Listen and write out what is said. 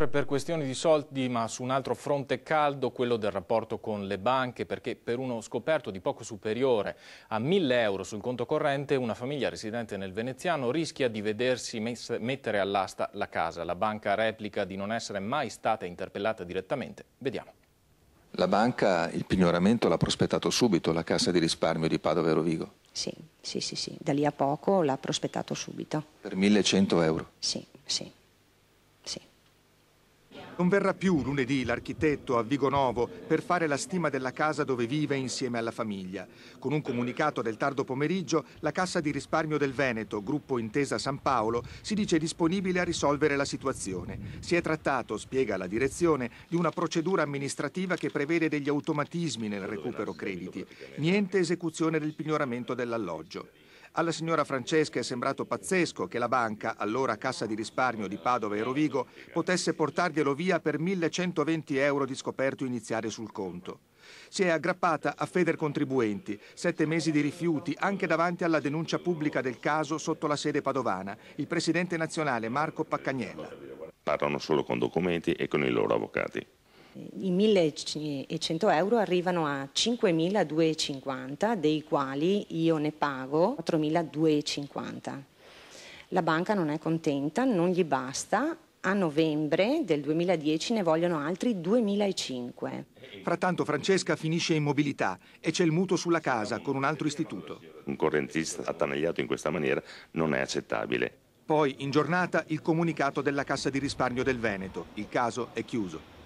sempre per questioni di soldi, ma su un altro fronte caldo, quello del rapporto con le banche, perché per uno scoperto di poco superiore a 1000 euro sul conto corrente, una famiglia residente nel veneziano rischia di vedersi mettere all'asta la casa. La banca replica di non essere mai stata interpellata direttamente. Vediamo. La banca il pignoramento l'ha prospettato subito, la Cassa di risparmio di Padova e Rovigo? Sì, sì, sì, sì. da lì a poco l'ha prospettato subito. Per 1100 euro? Sì, sì. Non verrà più lunedì l'architetto a Vigonovo per fare la stima della casa dove vive insieme alla famiglia. Con un comunicato del tardo pomeriggio, la Cassa di risparmio del Veneto, gruppo Intesa San Paolo, si dice disponibile a risolvere la situazione. Si è trattato, spiega la direzione, di una procedura amministrativa che prevede degli automatismi nel recupero crediti. Niente esecuzione del pignoramento dell'alloggio. Alla signora Francesca è sembrato pazzesco che la banca, allora Cassa di risparmio di Padova e Rovigo, potesse portarglielo via per 1120 euro di scoperto iniziale sul conto. Si è aggrappata a Feder Contribuenti, sette mesi di rifiuti anche davanti alla denuncia pubblica del caso sotto la sede padovana, il presidente nazionale Marco Paccagnella. Parlano solo con documenti e con i loro avvocati. Eh, i 1100 euro arrivano a 5.250, dei quali io ne pago 4.250. La banca non è contenta, non gli basta. A novembre del 2010 ne vogliono altri 2.500. Frattanto Francesca finisce in mobilità e c'è il mutuo sulla casa con un altro istituto. Un correntista attanagliato in questa maniera non è accettabile. Poi in giornata il comunicato della Cassa di risparmio del Veneto. Il caso è chiuso.